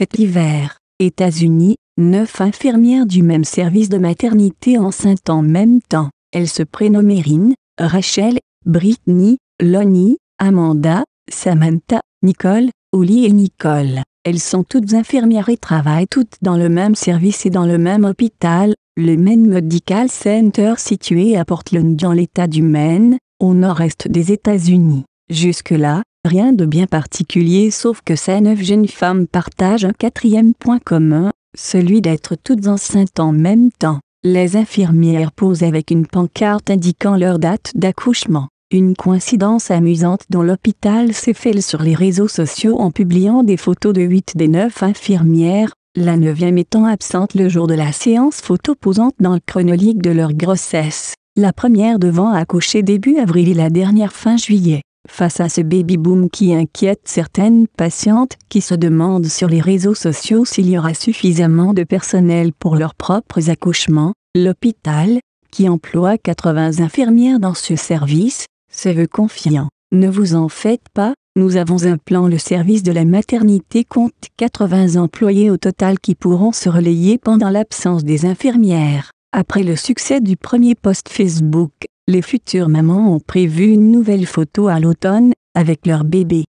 Fête hiver, États-Unis, neuf infirmières du même service de maternité enceintes en même temps. Elles se prénomment Erin, Rachel, Brittany, Lonnie, Amanda, Samantha, Nicole, Oli et Nicole. Elles sont toutes infirmières et travaillent toutes dans le même service et dans le même hôpital, le Maine Medical Center situé à Portland dans l'État du Maine, au nord-est des États-Unis. Jusque-là, Rien de bien particulier sauf que ces neuf jeunes femmes partagent un quatrième point commun, celui d'être toutes enceintes en même temps. Les infirmières posent avec une pancarte indiquant leur date d'accouchement. Une coïncidence amusante dont l'hôpital s'est fait sur les réseaux sociaux en publiant des photos de huit des neuf infirmières, la neuvième étant absente le jour de la séance photo posante dans le chronolique de leur grossesse, la première devant accoucher début avril et la dernière fin juillet. Face à ce baby-boom qui inquiète certaines patientes qui se demandent sur les réseaux sociaux s'il y aura suffisamment de personnel pour leurs propres accouchements, l'hôpital, qui emploie 80 infirmières dans ce service, se veut confiant. Ne vous en faites pas, nous avons un plan. Le service de la maternité compte 80 employés au total qui pourront se relayer pendant l'absence des infirmières. Après le succès du premier post Facebook, les futures mamans ont prévu une nouvelle photo à l'automne, avec leur bébé.